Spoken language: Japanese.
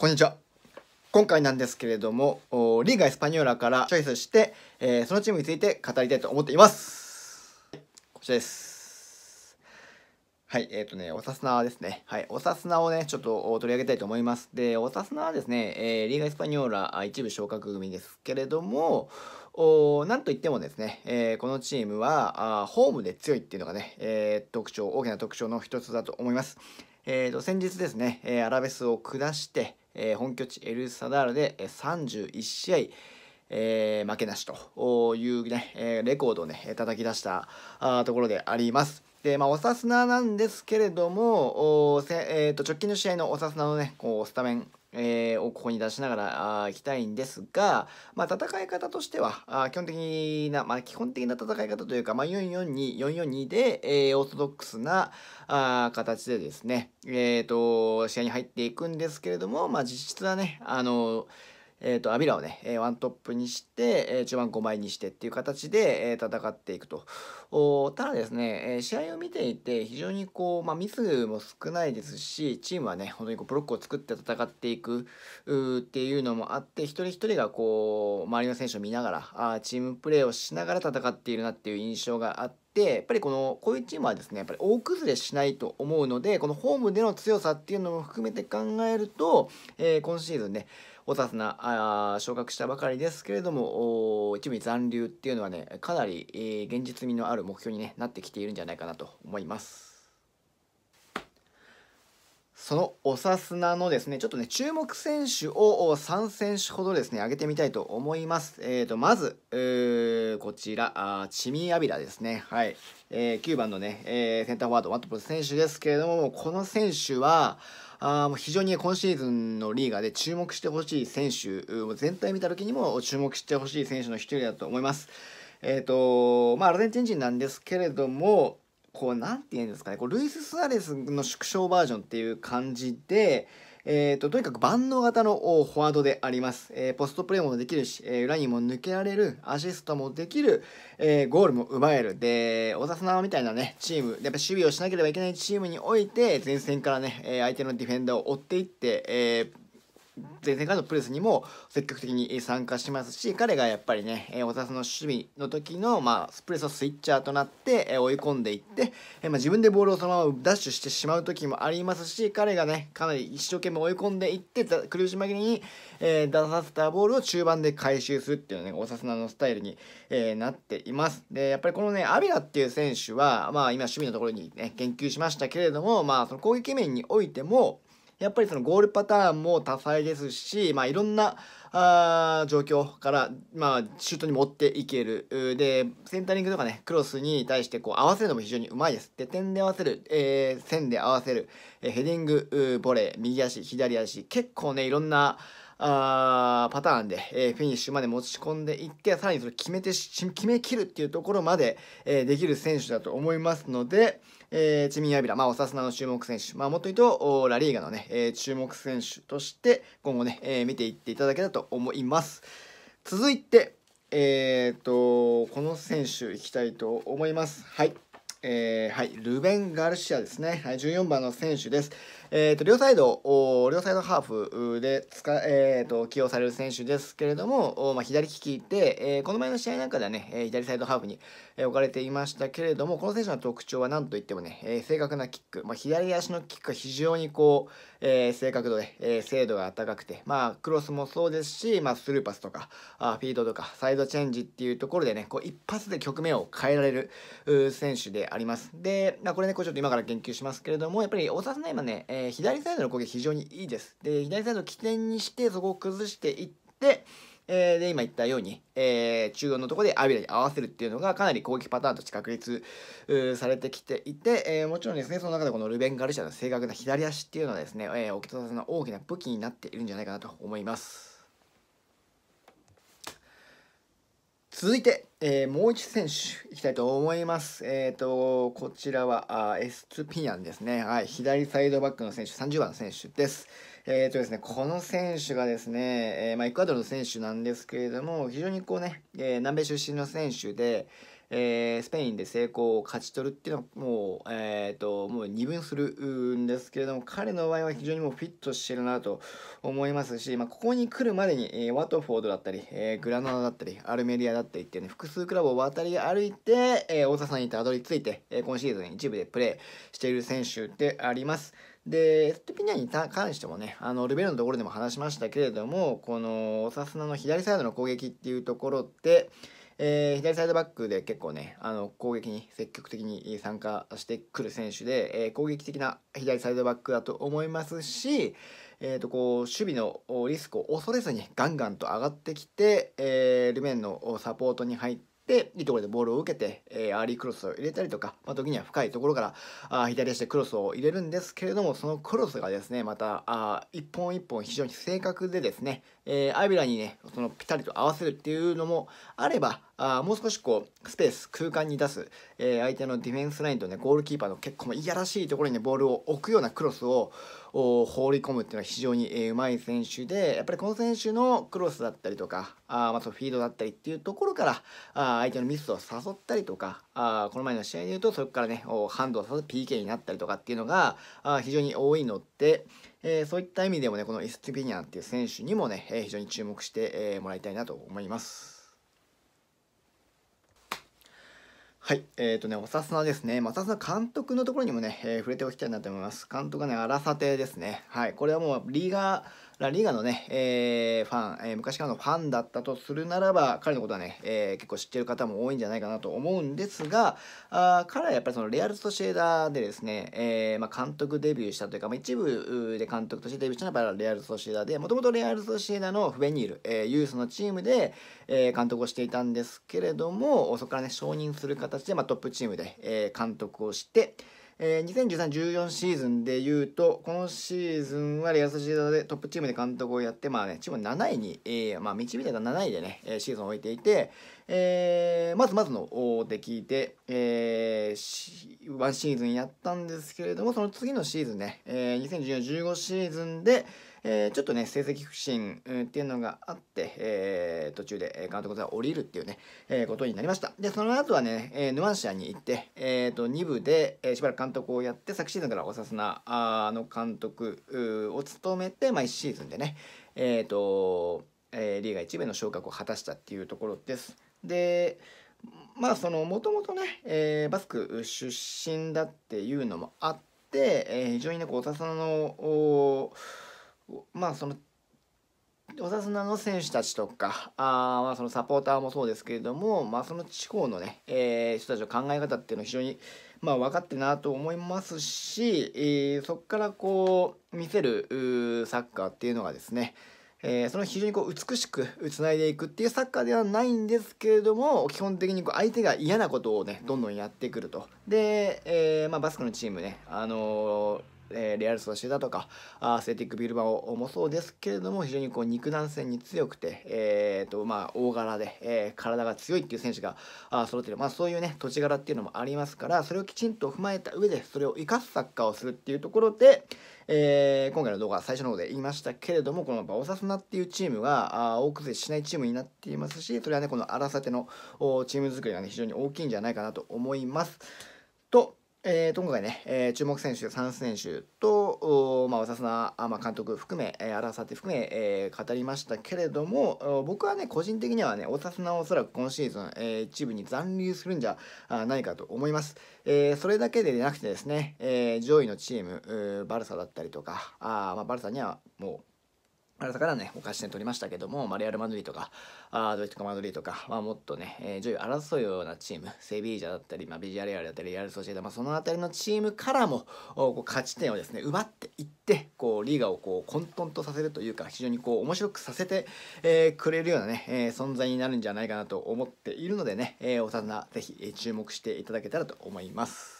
こんにちは。今回なんですけれども、リーガ・エスパニョーラからチョイスして、えー、そのチームについて語りたいと思っています。こちらです。はい、えっ、ー、とね、おさすなですね。はい、おさすなをね、ちょっと取り上げたいと思います。で、おさすなはですね、えー、リーガ・エスパニョーラ一部昇格組ですけれども、おなんといってもですね、えー、このチームはあーホームで強いっていうのがね、えー、特徴、大きな特徴の一つだと思います。えーと、と先日ですね、えー、アラベスを下して、えー、本拠地エルサダールで31試合、えー、負けなしというね、えレコードをね、叩き出したところであります。で、まあ、おさすななんですけれども、おえーと、直近の試合のおさすなのね、こうスタメンえー、をここに出しながらいきたいんですが、まあ、戦い方としてはあ基本的な、まあ、基本的な戦い方というか、まあ、442, 442で、えー、オーソドックスなあ形でですね、えーと、と試合に入っていくんですけれども、まあ、実質はねあのーえーと、アビラをね、えー、ワントップにして、えー、中盤5枚にしてっていう形で、えー、戦っていくとおただですね、えー、試合を見ていて非常にこう、まあ、ミスも少ないですしチームはね本当にこうブロックを作って戦っていくっていうのもあって一人一人がこう周りの選手を見ながらあチームプレーをしながら戦っているなっていう印象があって。やっぱりこのこういうチームはですねやっぱり大崩れしないと思うのでこのホームでの強さっていうのも含めて考えると、えー、今シーズンね、おさなあ昇格したばかりですけれども一部残留っていうのはねかなり、えー、現実味のある目標に、ね、なってきているんじゃないかなと思います。そのおさすなのですね、ちょっとね、注目選手を3選手ほどですね、挙げてみたいと思います。えー、と、まず、えー、こちら、あチミアビラですね。はい。えー、9番のね、えー、センターフォワード、ワットポス選手ですけれども、この選手は、あもう非常に今シーズンのリーガーで注目してほしい選手、全体見た時にも注目してほしい選手の一人だと思います。えっ、ー、と、まあ、アルゼンチン人なんですけれども、こう何て言うんですかねこうルイス・スアレスの縮小バージョンっていう感じで、えーと、とにかく万能型のフォワードであります、えー、ポストプレーもできるし、えー、裏にも抜けられるアシストもできる、えー、ゴールも奪えるで小田さみたいなねチームやっぱ守備をしなければいけないチームにおいて前線からね相手のディフェンダーを追っていって、えー前線からのプレスにも積極的に参加しますし彼がやっぱりね小田さんの守備の時の、まあ、プレスをスイッチャーとなって追い込んでいって、まあ、自分でボールをそのままダッシュしてしまう時もありますし彼がねかなり一生懸命追い込んでいって苦し紛れに、え出させたボールを中盤で回収するっていうのね小田さんのスタイルに、えなっています。でやっぱりこのねアビラっていう選手は、まあ、今守備のところに、ね、言及しましたけれども、まあ、その攻撃面においてもやっぱりそのゴールパターンも多彩ですし、まあ、いろんなあ状況から、まあ、シュートに持っていけるでセンタリングとかねクロスに対してこう合わせるのも非常にうまいですで点で合わせる、えー、線で合わせる、えヘディングボレー右足左足結構ねいろんなあパターンで、えフィニッシュまで持ち込んでいってさらにそれ決めて決めきるっていうところまで、えできる選手だと思いますので、えー、チミン・アビラ、まあ、おさすなの注目選手、まあ、もっと言うとラリーガのね、えー、注目選手として今後ね、えー、見ていっていただけたらと思います続いてえー、とこの選手いきたいと思いますはいえー、はい、ルベン・ガルシアですね、はい、14番の選手です。えー、と両サイド両サイドハーフで使、えー、と起用される選手ですけれども、まあ、左利きで、えー、この前の試合なんかではね、え左サイドハーフに、え置かれていましたけれどもこの選手の特徴は何といってもね、え正確なキック、まあ、左足のキックが非常にこう、え正確度で、え精度が高くて、まあ、クロスもそうですし、まあ、スルーパスとかあフィードとかサイドチェンジっていうところでねこう一発で局面を変えられる選手であります。で、まあ、これねこうちょっと今から言及しますけれどもやっぱり大沢さん今ね、ええー、左サイドの攻撃非常にいいです。で、左サイドを起点にして、そこを崩していって、えー、で、今言ったように、えー、中央のところでアビラに合わせるっていうのが、かなり攻撃パターンとして確立されてきていて、えもちろんですね、その中でこのルベン・ガルシアの正確な左足っていうのはですね、えー、沖田さんの大きな武器になっているんじゃないかなと思います。続いて、えー、もう1選手いきたいと思います。えっ、ー、と、こちらはあエスツピアンですね。はい、左サイドバックの選手、30番の選手です。えっ、ー、とですね、この選手がですね、えまあ、エクアドルの選手なんですけれども、非常にこうね、え南米出身の選手で、えー、スペインで成功を勝ち取るっていうのはもう,、えーと、もう二分するんですけれども彼の場合は非常にもうフィットしてるなと思いますし、まあ、ここに来るまでに、えー、ワトフォードだったり、えー、グラナダだったりアルメリアだったりっていう、ね、複数クラブを渡り歩いて、えー、大田さんにたどり着いて、えー、今シーズン一部でプレーしている選手であります。でエステピニャに関してもねあのルベルのところでも話しましたけれどもこのオサスナの左サイドの攻撃っていうところでえー、左サイドバックで結構ねあの攻撃に積極的に参加してくる選手で、えー、攻撃的な左サイドバックだと思いますし、えー、とこう守備のリスクを恐れずにガンガンと上がってきて、えー、ルメンのサポートに入って。いいところでボールを受けて、えー、アーリークロスを入れたりとか、まあ、時には深いところからあ左足でクロスを入れるんですけれどもそのクロスがですねまたあ一本一本非常に正確でですね、えー、アイビラにねそのぴたりと合わせるっていうのもあればあもう少しこうスペース空間に出す、えー、相手のディフェンスラインとねゴールキーパーの結構いやらしいところに、ね、ボールを置くようなクロスを放り込むっていうのは非常に、えー、うまい選手でやっぱりこの選手のクロスだったりとかあまた、フィードだったりっていうところからあ相手のミスを誘ったりとかあこの前の試合でいうとそこからねハンドを誘って PK になったりとかっていうのがあ非常に多いので。えー、そういった意味でもね、このエスティピニャンっていう選手にもね、えー、非常に注目して、えー、もらいたいなと思います。はい、えっ、ー、とね、おさすなですね、まあ、さすな監督のところにもね、えー、触れておきたいなと思います。監督がね、荒さてですね。はい、これはもうリーガー、ラリーガのね、えー、ファン、えー、昔からのファンだったとするならば、彼のことはね、えー、結構知ってる方も多いんじゃないかなと思うんですが、あ彼はやっぱりそのレアル・ソシエダでですね、えー、まあ、監督デビューしたというか、まあ、一部で監督としてデビューしたのはレアル・ソシエダで、もともとレアル・ソシエダのフベニール、えユースのチームで、え監督をしていたんですけれども、そこからね、承認する形で、まあ、トップチームで、え監督をして、えー、2013-14シーズンで言うと、このシーズンはレアソシエダでトップチームで監督をやって、まあね、チーム7位に、えー、まあ、導いた7位でね、シーズンを置いていて、えー、まずまずの出来で、えー、1シーズンやったんですけれども、その次のシーズンね、えー、2014-15シーズンで、えー、ちょっとね、成績不振っていうのがあって、えー、途中で監督が降りるっていうね、えー、ことになりました。で、その後はね、えー、ヌアンシアに行って、えーと、2部で、えー、しばらく監督をやって、昨シーズンからオサスの監督を務めて、まあ、1シーズンでね、えっ、ー、と、えー、リーガ1部の昇格を果たしたっていうところです。で、まあそのもともとね、えー、バスク出身だっていうのもあって、えー、非常にねこうおさのまあその小田砂の選手たちとかあまあそのサポーターもそうですけれども、まあ、その地方のね、えー、人たちの考え方っていうのは非常に、まあ、分かってなと思いますし、えー、そこからこう見せるサッカーっていうのがですね、えー、その非常にこう美しくつないでいくっていうサッカーではないんですけれども基本的にこう相手が嫌なことをねどんどんやってくるとで、えー、まあ、バスクのチームね、あのーえレアル・ソシエダとかアセティック・ビルバオもそうですけれども非常にこう肉弾戦に強くて、えーとまあ、大柄で、え体が強いっていう選手があ揃ってる、まあ、そういうね土地柄っていうのもありますからそれをきちんと踏まえた上でそれを生かすサッカーをするっていうところで、えー、今回の動画最初の方で言いましたけれどもこのバオサスナっていうチームがあ多くしないチームになっていますしそれはねこの荒さてのチーム作りがね非常に大きいんじゃないかなと思います。とえー、今回ね、えー、注目選手、三選手と、まあ、さ浅砂、まあ、監督含め、えー、荒って含め、えー、語りましたけれども、僕はね、個人的にはね、おさすなおそらく今シーズン、えー、一部に残留するんじゃないかと思います。えー、それだけでなくてですね、えー、上位のチーム、バルサだったりとか、あまあ、バルサにはもう、新たからね、お菓子点取りましたけども、まあ、レアル・マドリーとか、あドイツカ・マドリーとか、まあ、もっとね、えー、上位争うようなチーム、セビージャだったり、まあ、ビジュアレアルだったり、レアル・ソシエダ、まあ、その辺りのチームからも、こう勝ち点をですね、奪っていって、こう、リーガをこう、混沌とさせるというか、非常にこう、面白くさせて、えー、くれるようなね、えー、存在になるんじゃないかなと思っているのでね、えー、おさんな、ぜひ、注目していただけたらと思います。